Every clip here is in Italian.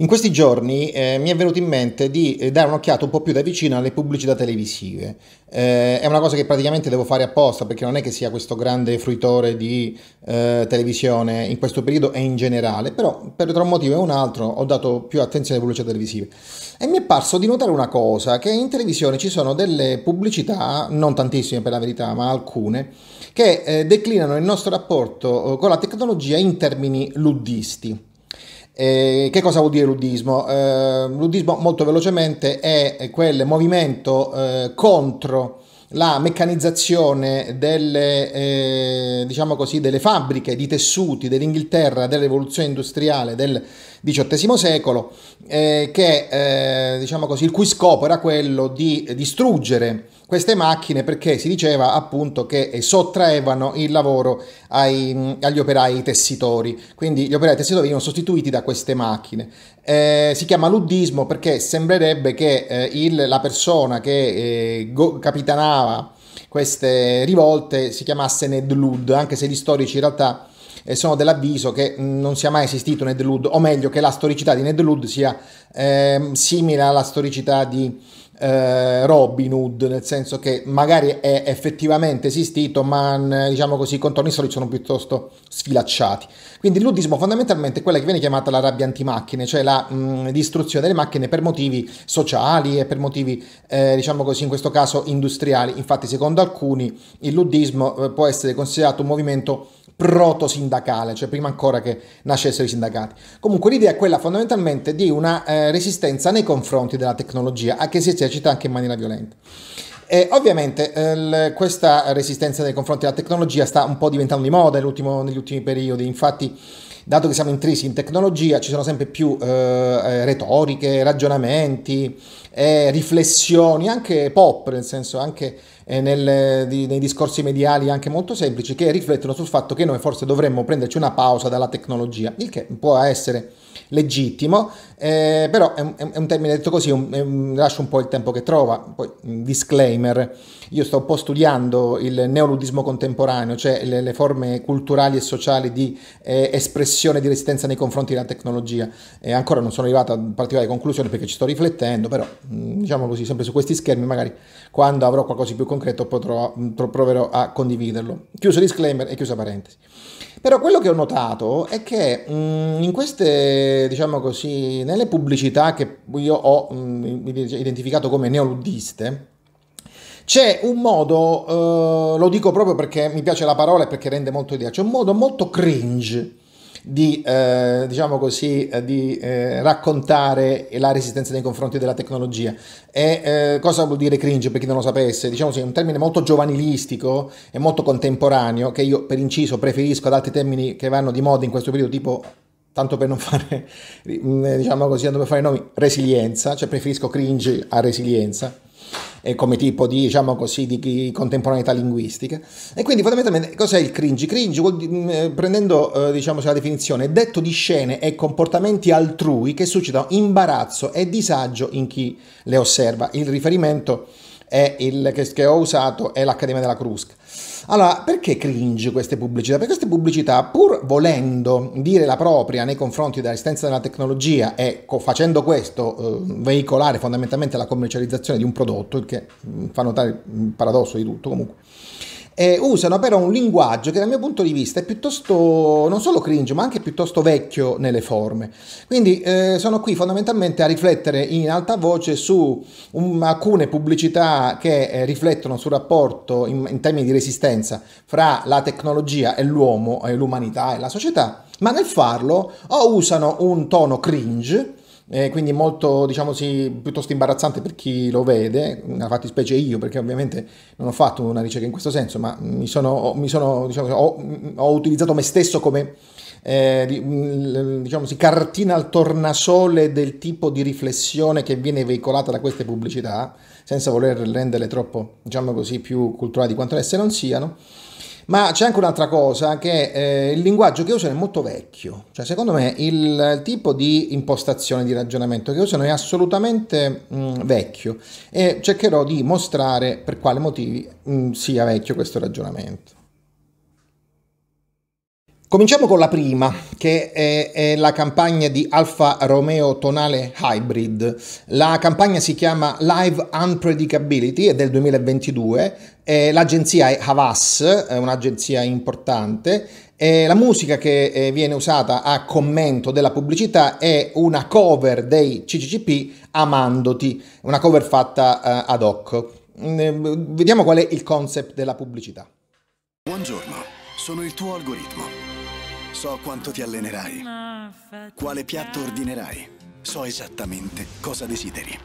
In questi giorni eh, mi è venuto in mente di eh, dare un'occhiata un po' più da vicino alle pubblicità televisive. Eh, è una cosa che praticamente devo fare apposta perché non è che sia questo grande fruitore di eh, televisione in questo periodo e in generale, però per tra un motivo e un altro ho dato più attenzione alle pubblicità televisive. E mi è parso di notare una cosa, che in televisione ci sono delle pubblicità, non tantissime per la verità, ma alcune, che eh, declinano il nostro rapporto eh, con la tecnologia in termini luddisti. Eh, che cosa vuol dire luddismo? Eh, luddismo molto velocemente è quel movimento eh, contro la meccanizzazione delle, eh, diciamo così, delle fabbriche di tessuti dell'Inghilterra della rivoluzione industriale del XVIII secolo, eh, che, eh, diciamo così, il cui scopo era quello di distruggere queste macchine perché si diceva appunto che sottraevano il lavoro ai, agli operai tessitori, quindi gli operai tessitori venivano sostituiti da queste macchine. Eh, si chiama luddismo perché sembrerebbe che eh, il, la persona che eh, go, capitanava queste rivolte si chiamasse Ned Ludd, anche se gli storici in realtà eh, sono dell'avviso che mm, non sia mai esistito Ned Ludd, o meglio che la storicità di Ned Ludd sia ehm, simile alla storicità di eh, Robin Hood, nel senso che magari è effettivamente esistito, ma mm, diciamo così i contorni storici sono piuttosto sfilacciati. Quindi il luddismo fondamentalmente è quella che viene chiamata la rabbia antimacchine, cioè la mh, mm, distruzione delle macchine per motivi sociali e per motivi, eh, diciamo così, in questo caso industriali. Infatti, secondo alcuni, il luddismo eh, può essere considerato un movimento proto-sindacale, cioè prima ancora che nascessero i sindacati. Comunque l'idea è quella fondamentalmente di una eh, resistenza nei confronti della tecnologia, anche se si esercita anche in maniera violenta. E ovviamente eh, questa resistenza nei confronti della tecnologia sta un po' diventando di moda negli ultimi periodi, infatti dato che siamo intrisi in tecnologia ci sono sempre più eh, eh retoriche, ragionamenti, eh, riflessioni, anche pop, nel senso anche eh, nel, di, nei discorsi mediali anche molto semplici, che riflettono sul fatto che noi forse dovremmo prenderci una pausa dalla tecnologia, il che può essere legittimo, eh, però è un, è un, termine detto così, un, un, lascio un po' il tempo che trova, poi mm, disclaimer, io sto un po' studiando il neoludismo contemporaneo, cioè le, le forme culturali e sociali di eh, espressione di resistenza nei confronti della tecnologia, e ancora non sono arrivato a particolari conclusioni perché ci sto riflettendo, però mm, diciamo così, sempre su questi schermi, magari quando avrò qualcosa di più concreto potrò, mh, mm, proverò a condividerlo. Chiuso disclaimer e chiusa parentesi. Però quello che ho notato è che mh, mm, in queste, diciamo così, nelle pubblicità che io ho mh, mm, identificato come neoluddiste, c'è un modo, eh, lo dico proprio perché mi piace la parola e perché rende molto idea, c'è un modo molto cringe di, eh, diciamo così, eh, di eh, raccontare la resistenza nei confronti della tecnologia. E eh, cosa vuol dire cringe per chi non lo sapesse? Diciamo sì, è un termine molto giovanilistico e molto contemporaneo che io per inciso preferisco ad altri termini che vanno di moda in questo periodo, tipo tanto per non fare, mm, diciamo così, non per fare nomi, resilienza, cioè preferisco cringe a resilienza eh, come tipo di, diciamo così, di contemporaneità linguistica. E quindi fondamentalmente cos'è il cringe? Cringe, mm, eh, prendendo eh, diciamo, cioè, la definizione, è detto di scene e comportamenti altrui che suscitano imbarazzo e disagio in chi le osserva. Il riferimento il, che, che ho usato è l'Accademia della Crusca. Allora, perché cringe queste pubblicità? Perché queste pubblicità, pur volendo dire la propria nei confronti della resistenza della tecnologia e facendo questo eh, veicolare fondamentalmente la commercializzazione di un prodotto, il che mm, fa notare il paradosso di tutto comunque eh, usano però un linguaggio che dal mio punto di vista è piuttosto non solo cringe ma anche piuttosto vecchio nelle forme quindi eh, sono qui fondamentalmente a riflettere in alta voce su un, alcune pubblicità che eh, riflettono sul rapporto in, in, termini di resistenza fra la tecnologia e l'uomo e l'umanità e la società ma nel farlo o usano un tono cringe eh, quindi molto, diciamo sì, piuttosto imbarazzante per chi lo vede, una fattispecie io, perché ovviamente non ho fatto una ricerca in questo senso, ma mi sono, mi sono diciamo, ho, ho, utilizzato me stesso come eh, mm, diciamo sì, cartina al tornasole del tipo di riflessione che viene veicolata da queste pubblicità, senza voler renderle troppo, diciamo così, più culturali di quanto esse non siano. Ma c'è anche un'altra cosa, che eh, il linguaggio che usano è molto vecchio, cioè secondo me il tipo di impostazione di ragionamento che usano è assolutamente mh, mm, vecchio e cercherò di mostrare per quale motivi mh, mm, sia vecchio questo ragionamento. Cominciamo con la prima, che è, è, la campagna di Alfa Romeo Tonale Hybrid. La campagna si chiama Live Unpredictability, è del 2022, l'agenzia è Havas, è un'agenzia importante, la musica che eh, viene usata a commento della pubblicità è una cover dei CCCP Amandoti, una cover fatta eh, ad hoc. Mm, eh, vediamo qual è il concept della pubblicità. Buongiorno, sono il tuo algoritmo So quanto ti allenerai. Quale piatto ordinerai. So esattamente cosa desideri.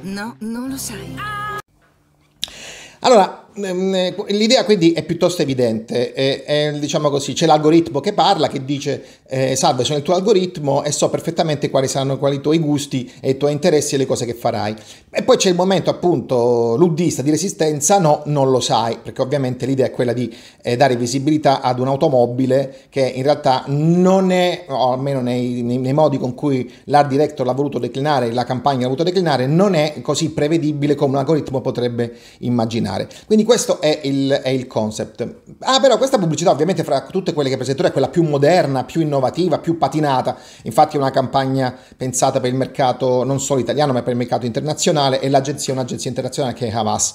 No, non lo sai. Ah! Allora, l'idea quindi è piuttosto evidente, è, è, diciamo così, c'è l'algoritmo che parla, che dice eh, salve sono il tuo algoritmo e so perfettamente quali saranno quali i tuoi gusti e i tuoi interessi e le cose che farai. E poi c'è il momento appunto luddista di resistenza, no, non lo sai, perché ovviamente l'idea è quella di eh, dare visibilità ad un'automobile che in realtà non è, o almeno nei, nei, nei modi con cui l'art director l'ha voluto declinare, la campagna l'ha voluto declinare, non è così prevedibile come un algoritmo potrebbe immaginare. Quindi questo è il, è il, concept. Ah, però questa pubblicità ovviamente fra tutte quelle che presento è quella più moderna, più innovativa, più patinata. Infatti è una campagna pensata per il mercato non solo italiano, ma per il mercato internazionale e l'agenzia è un'agenzia internazionale che è Havas.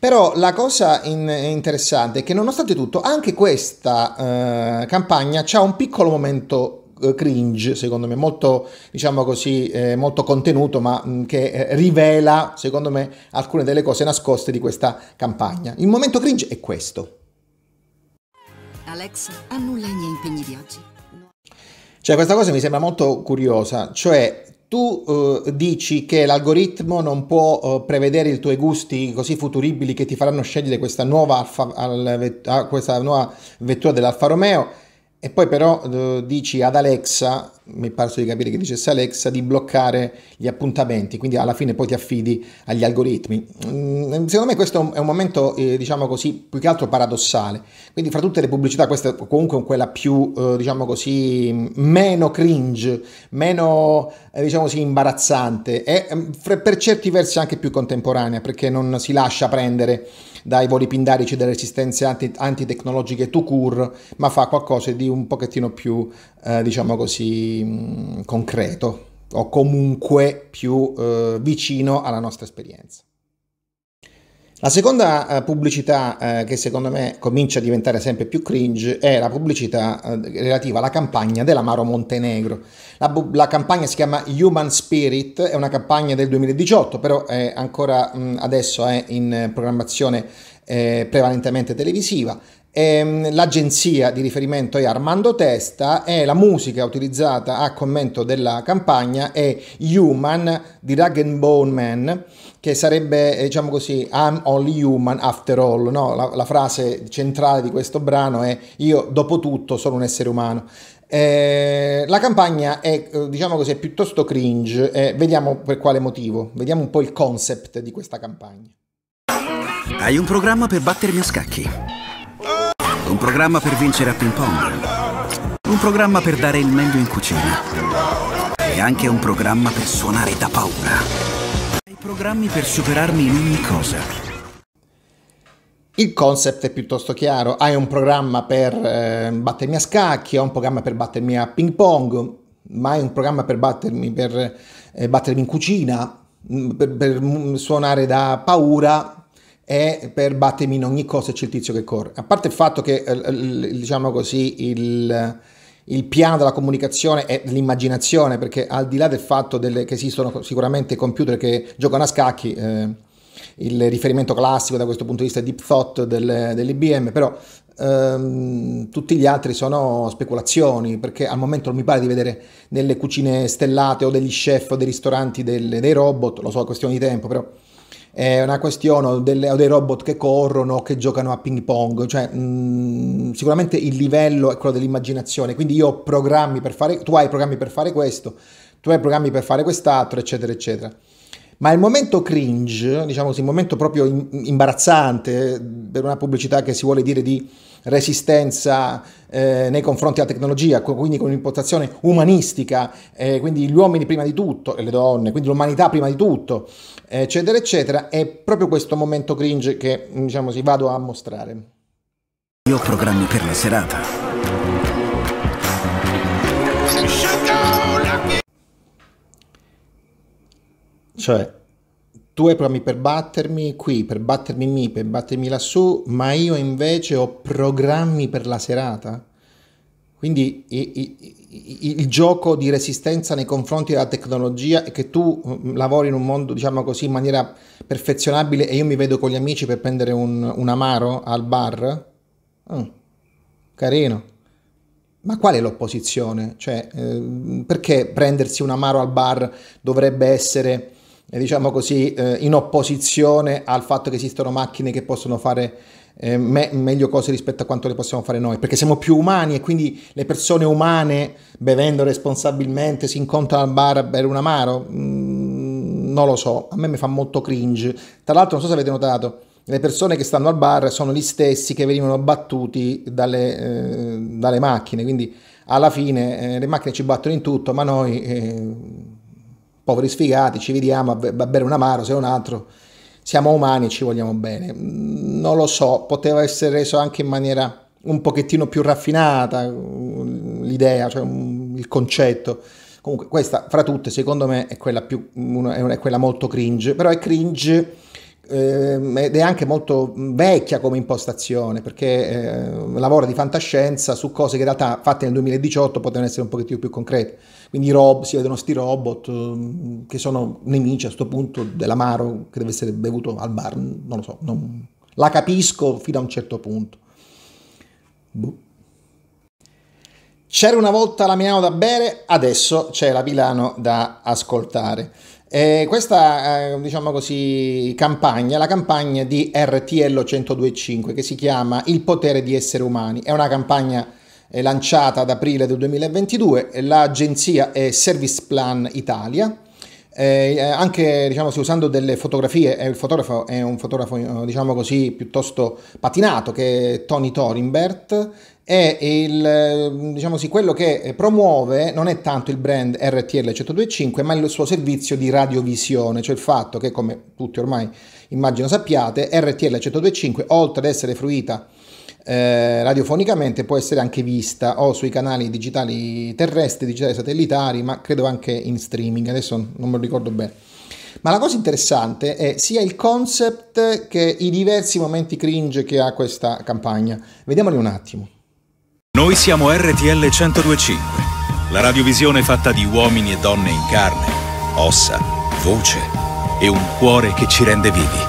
Però la cosa in, interessante è che nonostante tutto anche questa eh, campagna ha un piccolo momento eh, cringe, secondo me, molto, diciamo così, eh, molto contenuto, ma mh, mm, che eh, rivela, secondo me, alcune delle cose nascoste di questa campagna. Il momento cringe è questo. Alex, annulla i miei impegni di oggi. Cioè, questa cosa mi sembra molto curiosa, cioè tu eh, dici che l'algoritmo non può eh, prevedere i tuoi gusti così futuribili che ti faranno scegliere questa nuova, alfa, al, al, questa nuova vettura dell'Alfa Romeo e poi però eh, dici ad Alexa mi è parso di capire che dicesse Alexa, di bloccare gli appuntamenti, quindi alla fine poi ti affidi agli algoritmi. Mm, secondo me questo è un momento, eh, diciamo così, più che altro paradossale. Quindi fra tutte le pubblicità, questa è comunque quella più, eh, diciamo così, meno cringe, meno, eh, diciamo così, imbarazzante e ehm, per certi versi anche più contemporanea, perché non si lascia prendere dai voli pindarici delle resistenze anti, antitecnologiche to cure, ma fa qualcosa di un pochettino più, eh, diciamo così, Mm, concreto o comunque più eh, vicino alla nostra esperienza. La seconda eh, pubblicità eh, che secondo me comincia a diventare sempre più cringe è la pubblicità eh, relativa alla campagna dell'Amaro Montenegro. La, la, campagna si chiama Human Spirit, è una campagna del 2018, però è ancora mh, mm, adesso è in programmazione eh, prevalentemente televisiva. Ehm, l'agenzia di riferimento è Armando Testa e la musica utilizzata a commento della campagna è Human di Rag and Bone Man, che sarebbe, eh, diciamo così, I'm only human after all. No? La, la frase centrale di questo brano è Io, dopo tutto, sono un essere umano. Eh, la campagna è, eh, diciamo così, piuttosto cringe, eh, vediamo per quale motivo, vediamo un po' il concept di questa campagna. Hai un programma per battermi a scacchi? un programma per vincere a ping pong, un programma per dare il meglio in cucina e anche un programma per suonare da paura. E programmi per superarmi in ogni cosa. Il concept è piuttosto chiaro, hai un programma per eh, battermi a scacchi, ho un programma per battermi a ping pong, ma hai un programma per battermi, per, eh, battermi in cucina, mm, per, per, mm, suonare da paura, è per battermi in ogni cosa c'è il tizio che corre. A parte il fatto che, eh, diciamo così, il, il piano della comunicazione è l'immaginazione, perché al di là del fatto delle, che esistono sicuramente computer che giocano a scacchi, eh, il riferimento classico da questo punto di vista è Deep Thought del, dell'IBM, però ehm, tutti gli altri sono speculazioni, perché al momento non mi pare di vedere nelle cucine stellate o degli chef o dei ristoranti del, dei robot, lo so, è questione di tempo, però è una questione o, delle, o, dei robot che corrono o che giocano a ping pong, cioè mh, mm, sicuramente il livello è quello dell'immaginazione, quindi io ho programmi per fare, tu hai programmi per fare questo, tu hai programmi per fare quest'altro, eccetera, eccetera. Ma il momento cringe, diciamo così, il momento proprio imbarazzante per una pubblicità che si vuole dire di resistenza eh, nei confronti della tecnologia, quindi con un'impostazione umanistica, eh, quindi gli uomini prima di tutto e le donne, quindi l'umanità prima di tutto, eccetera, eccetera, è proprio questo momento cringe che diciamo si vado a mostrare. Io ho programmi per la serata. Cioè, tu hai problemi per battermi qui, per battermi mi, per battermi lassù, ma io invece ho programmi per la serata. Quindi il gioco di resistenza nei confronti della tecnologia è che tu mm, lavori in un mondo, diciamo così, in maniera perfezionabile e io mi vedo con gli amici per prendere un, un amaro al bar. Mm, carino. Ma qual è l'opposizione? Cioè, eh, perché prendersi un amaro al bar dovrebbe essere diciamo così, eh, in opposizione al fatto che esistono macchine che possono fare eh, me- meglio cose rispetto a quanto le possiamo fare noi, perché siamo più umani e quindi le persone umane, bevendo responsabilmente, si incontrano al bar a bere un amaro? Mm, non lo so, a me mi fa molto cringe. Tra l'altro non so se avete notato, le persone che stanno al bar sono gli stessi che venivano battuti dalle, eh, dalle macchine, quindi alla fine eh, le macchine ci battono in tutto, ma noi eh, poveri sfigati, ci vediamo va bene un amaro se un altro, siamo umani e ci vogliamo bene. Mm, non lo so, poteva essere reso anche in maniera un pochettino più raffinata mm, l'idea, cioè mm, il concetto. Comunque questa fra tutte secondo me è quella, più, è quella molto cringe, però è cringe ehm, ed è anche molto vecchia come impostazione perché eh, lavora di fantascienza su cose che in realtà fatte nel 2018 potevano essere un pochettino più concrete. Quindi rob, si vedono sti robot ehm, che sono nemici a questo punto dell'amaro che deve essere bevuto al bar, non lo so, non, la capisco fino a un certo punto. Boh. C'era una volta la Milano da bere, adesso c'è la Milano da ascoltare. E questa, diciamo così, campagna, la campagna di RTL 102.5 che si chiama Il potere di essere umani, è una campagna lanciata ad aprile del 2022, l'agenzia è Service Plan Italia. Eh, eh anche diciamo, usando delle fotografie, eh, il fotografo è un fotografo eh, diciamo così, piuttosto patinato che è Tony Thorinbert e il, diciamo sì, quello che promuove non è tanto il brand RTL 125, ma il suo servizio di radiovisione, cioè il fatto che come tutti ormai immagino sappiate RTL 125, oltre ad essere fruita eh, radiofonicamente può essere anche vista o sui canali digitali terrestri, digitali satellitari, ma credo anche in streaming, adesso non me lo ricordo bene. Ma la cosa interessante è sia il concept che i diversi momenti cringe che ha questa campagna. Vediamoli un attimo. Noi siamo RTL 1025, la radiovisione fatta di uomini e donne in carne, ossa, voce e un cuore che ci rende vivi.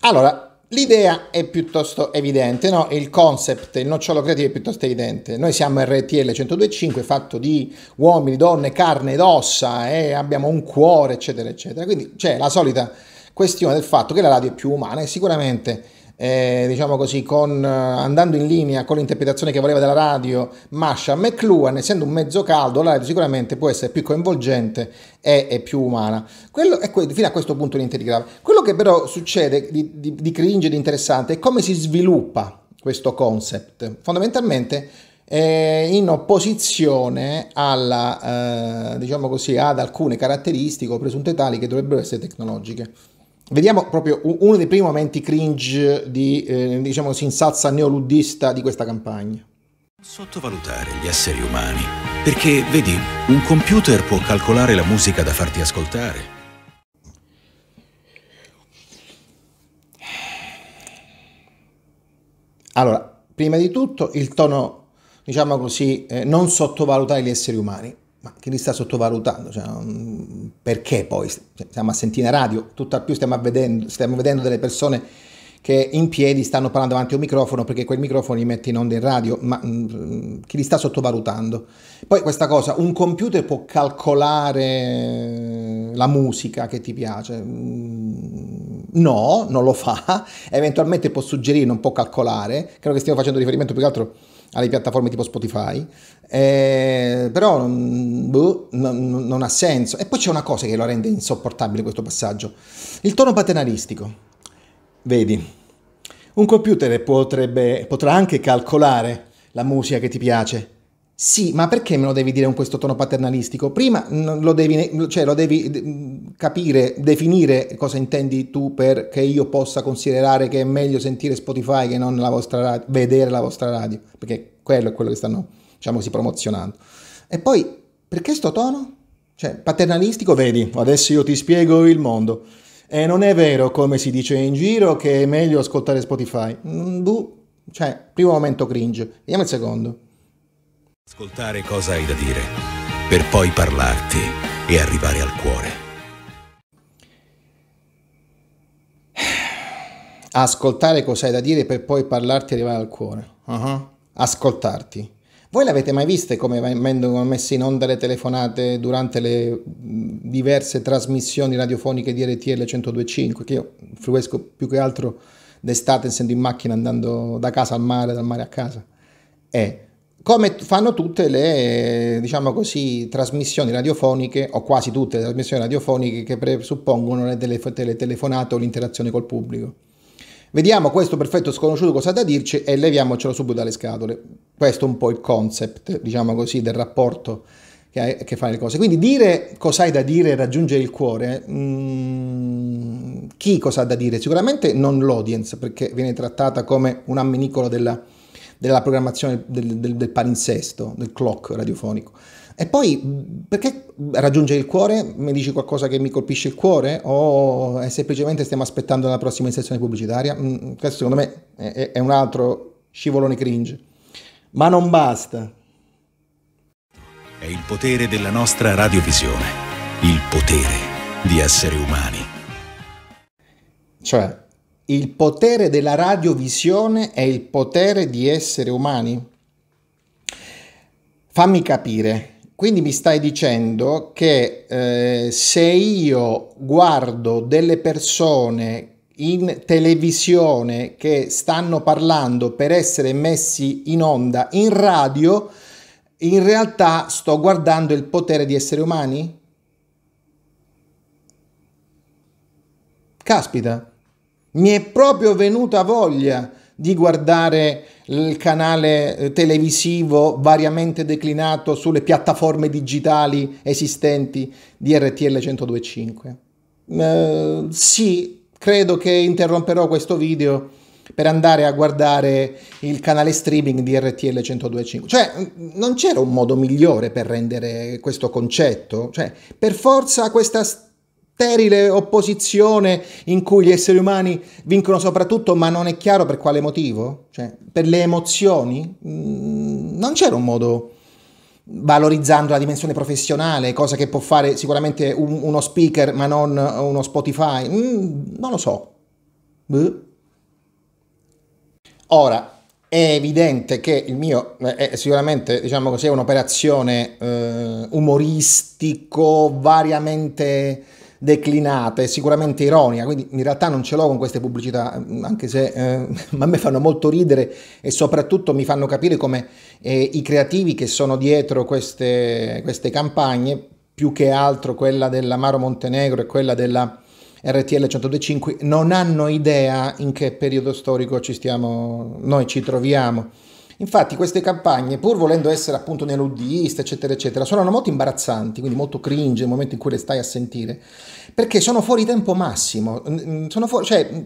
Allora, L'idea è piuttosto evidente, no? il concept, il nocciolo creativo è piuttosto evidente. Noi siamo RTL 102.5 fatto di uomini, donne, carne ed ossa e eh? abbiamo un cuore, eccetera, eccetera. Quindi c'è la solita questione del fatto che la radio è più umana e sicuramente eh, diciamo così, con, eh, andando in linea con l'interpretazione che voleva della radio, Masha McLuhan, essendo un mezzo caldo, la radio sicuramente può essere più coinvolgente e, e più umana. Quello, e que- fino a questo punto niente di grave. Quello che però succede di, di, di cringe e di interessante è come si sviluppa questo concept. Fondamentalmente eh, in opposizione alla, eh, diciamo così, ad alcune caratteristiche o presunte tali che dovrebbero essere tecnologiche. Vediamo proprio uno dei primi momenti cringe di, eh, diciamo, sinsazza neoluddista di questa campagna. Sottovalutare gli esseri umani, perché, vedi, un computer può calcolare la musica da farti ascoltare. Allora, prima di tutto il tono, diciamo così, eh, non sottovalutare gli esseri umani ma chi li sta sottovalutando? Cioè, perché poi stiamo cioè, a sentire radio, tutt'al più stiamo vedendo, stiamo vedendo delle persone che in piedi stanno parlando davanti a un microfono perché quel microfono li mette in onda in radio, ma mh, mm, mm, chi li sta sottovalutando? Poi questa cosa, un computer può calcolare la musica che ti piace? Mm, no, non lo fa, eventualmente può suggerire, non può calcolare, credo che stiamo facendo riferimento più che altro alle piattaforme tipo Spotify, eh, però mm, boh, non, non ha senso. E poi c'è una cosa che lo rende insopportabile questo passaggio, il tono paternalistico. Vedi, un computer potrebbe, potrà anche calcolare la musica che ti piace, sì, ma perché me lo devi dire con questo tono paternalistico? Prima lo devi, cioè, lo devi capire, definire cosa intendi tu perché io possa considerare che è meglio sentire Spotify che non la vostra radio, vedere la vostra radio, perché quello è quello che stanno, diciamo così, promozionando. E poi, perché sto tono? Cioè, paternalistico, vedi, adesso io ti spiego il mondo. E non è vero, come si dice in giro, che è meglio ascoltare Spotify. Mm, buh, cioè, primo momento cringe. Vediamo il secondo. Ascoltare cosa hai da dire, per poi parlarti e arrivare al cuore. Ascoltare cosa hai da dire per poi parlarti e arrivare al cuore. Uh-huh. Ascoltarti. Voi l'avete mai visto come vengono messe in onda le telefonate durante le diverse trasmissioni radiofoniche di RTL 102.5? Che io fruesco più che altro d'estate, essendo in macchina, andando da casa al mare, dal mare a casa. E eh, come fanno tutte le diciamo così, trasmissioni radiofoniche, o quasi tutte le trasmissioni radiofoniche che presuppongono le, telefo- telefonate o l'interazione col pubblico. Vediamo questo perfetto sconosciuto cosa ha da dirci e leviamocelo subito dalle scatole. Questo è un po' il concept, diciamo così, del rapporto che, che fa le cose. Quindi dire cosa hai da dire e raggiungere il cuore, mh, mm, chi cosa ha da dire? Sicuramente non l'audience, perché viene trattata come un amminicolo della della programmazione del, del, del palinsesto, del clock radiofonico. E poi perché raggiunge il cuore? Mi dici qualcosa che mi colpisce il cuore? O è semplicemente stiamo aspettando la prossima inserzione pubblicitaria? Mm, questo secondo me è, è un altro scivolone cringe. Ma non basta. È il potere della nostra radiovisione, il potere di essere umani. Cioè, il potere della radiovisione è il potere di essere umani? Fammi capire. Quindi mi stai dicendo che eh, se io guardo delle persone in televisione che stanno parlando per essere messi in onda in radio, in realtà sto guardando il potere di esseri umani? Caspita. Mi è proprio venuta voglia di guardare il canale eh, televisivo variamente declinato sulle piattaforme digitali esistenti di RTL 1025. Eh, sì, credo che interromperò questo video per andare a guardare il canale streaming di RTL 1025. Cioè, non c'era un modo migliore per rendere questo concetto, cioè, per forza questa sterile opposizione in cui gli esseri umani vincono soprattutto, ma non è chiaro per quale motivo? Cioè, per le emozioni? Mm, non c'era un modo valorizzando la dimensione professionale, cosa che può fare sicuramente un, uno speaker, ma non uno Spotify. Mm, non lo so. Boh. Ora, è evidente che il mio eh, è sicuramente, diciamo così, un'operazione eh, umoristico, variamente declinata e sicuramente ironica, quindi in realtà non ce l'ho con queste pubblicità, anche se eh, a me fanno molto ridere e soprattutto mi fanno capire come eh, i creativi che sono dietro queste, queste campagne, più che altro quella dell'Amaro Montenegro e quella della RTL 125, non hanno idea in che periodo storico ci stiamo, noi ci troviamo. Infatti queste campagne, pur volendo essere appunto neoluddista, eccetera, eccetera, suonano molto imbarazzanti, quindi molto cringe nel momento in cui le stai a sentire, perché sono fuori tempo massimo, sono, fuori, cioè,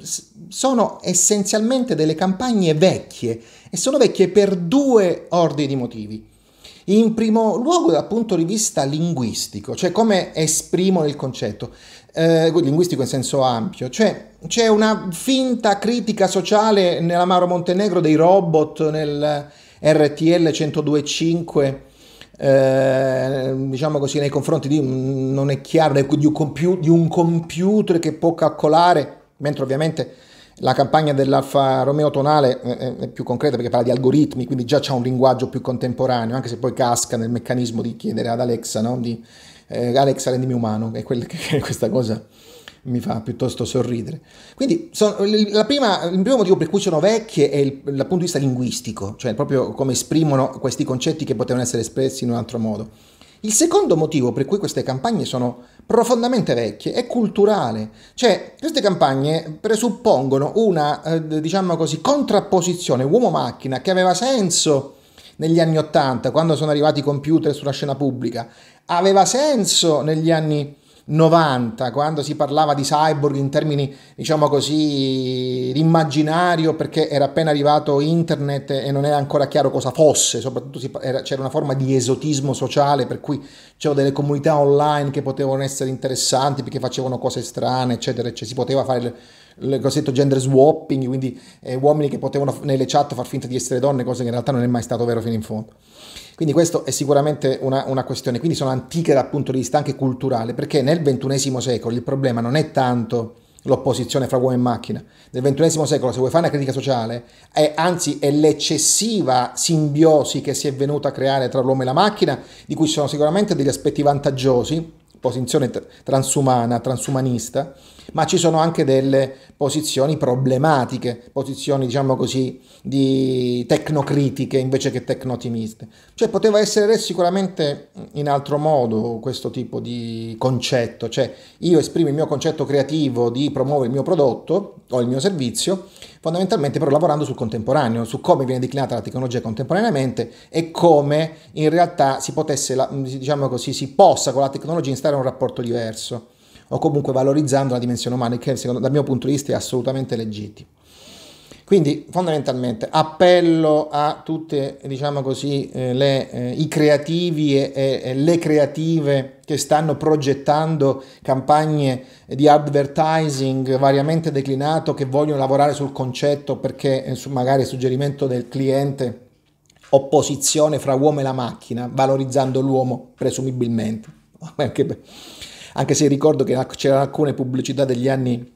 sono essenzialmente delle campagne vecchie e sono vecchie per due ordini di motivi. In primo luogo dal punto di vista linguistico, cioè come esprimono il concetto eh, linguistico in senso ampio, cioè c'è una finta critica sociale nell'amaro Montenegro dei robot nel RTL 1025. Eh, diciamo così nei confronti di un, non è chiaro di un, compu- di un computer che può calcolare mentre ovviamente la campagna dell'Alfa Romeo Tonale è più concreta perché parla di algoritmi, quindi già c'è un linguaggio più contemporaneo, anche se poi casca nel meccanismo di chiedere ad Alexa no? di eh, Alex rendimi umano, è quel, che questa cosa mi fa piuttosto sorridere. Quindi sono, prima, il primo motivo per cui sono vecchie è il, dal punto di vista linguistico, cioè proprio come esprimono questi concetti che potevano essere espressi in un altro modo. Il secondo motivo per cui queste campagne sono profondamente vecchie è culturale, cioè queste campagne presuppongono una, eh, diciamo così, contrapposizione uomo-macchina che aveva senso negli anni Ottanta, quando sono arrivati i computer sulla scena pubblica, aveva senso negli anni 90, quando si parlava di cyborg in termini, diciamo così, di immaginario, perché era appena arrivato internet e non era ancora chiaro cosa fosse, soprattutto c'era una forma di esotismo sociale, per cui c'erano delle comunità online che potevano essere interessanti perché facevano cose strane, eccetera, eccetera. si poteva fare il, il cosiddetto gender swapping, quindi eh, uomini che potevano nelle chat far finta di essere donne, cosa che in realtà non è mai stato vero fino in fondo. Quindi questa è sicuramente una, una, questione, quindi sono antiche dal punto di vista anche culturale, perché nel XXI secolo il problema non è tanto l'opposizione fra uomo e macchina. Nel XXI secolo, se vuoi fare una critica sociale, è, anzi è l'eccessiva simbiosi che si è venuta a creare tra l'uomo e la macchina, di cui ci sono sicuramente degli aspetti vantaggiosi, posizione transumana, transumanista, ma ci sono anche delle posizioni problematiche, posizioni diciamo così di tecnocritiche invece che tecnotimiste. Cioè poteva essere sicuramente in altro modo questo tipo di concetto, cioè io esprimo il mio concetto creativo di promuovere il mio prodotto o il mio servizio, fondamentalmente però lavorando sul contemporaneo, su come viene declinata la tecnologia contemporaneamente e come in realtà si potesse, diciamo così, si possa con la tecnologia instaurare un rapporto diverso o comunque valorizzando la dimensione umana, che secondo, dal mio punto di vista è assolutamente legittimo. Quindi fondamentalmente appello a tutti diciamo così, eh, le, eh, i creativi e, e, e, le creative che stanno progettando campagne di advertising variamente declinato, che vogliono lavorare sul concetto perché eh, su magari suggerimento del cliente opposizione fra uomo e la macchina, valorizzando l'uomo presumibilmente. anche se ricordo che c'erano alcune pubblicità degli anni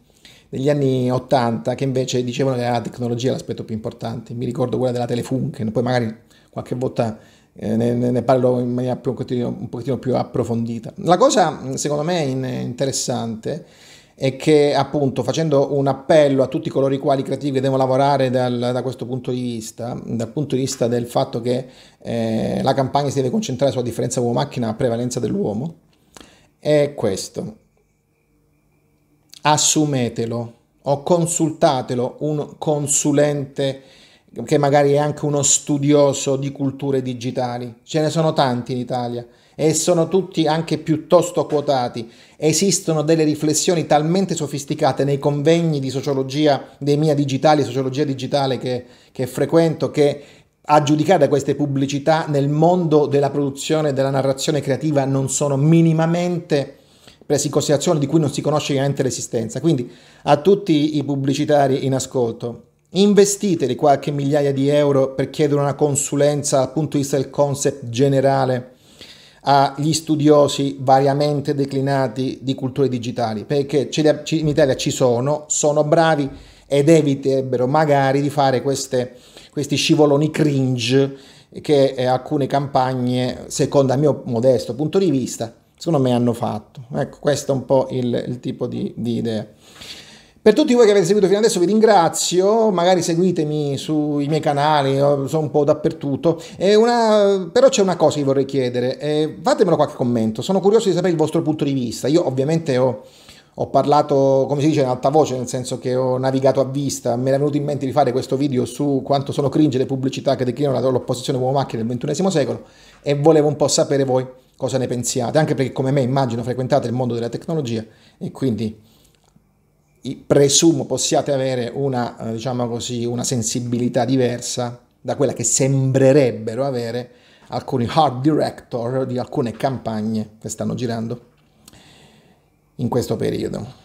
degli anni 80 che invece dicevano che la tecnologia è l'aspetto più importante. Mi ricordo quella della Telefunken, poi magari qualche volta eh, ne, ne parlo in maniera più, un, pochettino, un, pochettino, più approfondita. La cosa secondo me interessante è che appunto facendo un appello a tutti coloro i quali creativi che devono lavorare dal, da questo punto di vista, dal punto di vista del fatto che eh, la campagna si deve concentrare sulla differenza uomo-macchina a prevalenza dell'uomo, è questo. Assumetelo o consultatelo un consulente che magari è anche uno studioso di culture digitali. Ce ne sono tanti in Italia e sono tutti anche piuttosto quotati. Esistono delle riflessioni talmente sofisticate nei convegni di sociologia, dei miei digitali, sociologia digitale che, che frequento, che a giudicare queste pubblicità nel mondo della produzione della narrazione creativa non sono minimamente presi in considerazione, di cui non si conosce niente l'esistenza. Quindi a tutti i pubblicitari in ascolto, investiteli qualche migliaia di euro per chiedere una consulenza dal punto di vista del concept generale agli studiosi variamente declinati di culture digitali, perché in Italia ci sono, sono bravi ed eviterebbero magari di fare queste questi scivoloni cringe che eh, alcune campagne, secondo il mio modesto punto di vista, secondo me hanno fatto. Ecco, questo è un po' il, il tipo di, di idea. Per tutti voi che avete seguito fino adesso vi ringrazio, magari seguitemi sui miei canali, sono un po' dappertutto, una... però c'è una cosa che vorrei chiedere, eh, fatemelo qualche commento, sono curioso di sapere il vostro punto di vista, io ovviamente ho ho parlato, come si dice, in alta voce, nel senso che ho navigato a vista, mi era venuto in mente di fare questo video su quanto sono cringe le pubblicità che declinano l'opposizione uomo macchina del XXI secolo e volevo un po' sapere voi cosa ne pensiate, anche perché come me immagino frequentate il mondo della tecnologia e quindi presumo possiate avere una, eh, diciamo così, una sensibilità diversa da quella che sembrerebbero avere alcuni hard director di alcune campagne che stanno girando in questo periodo.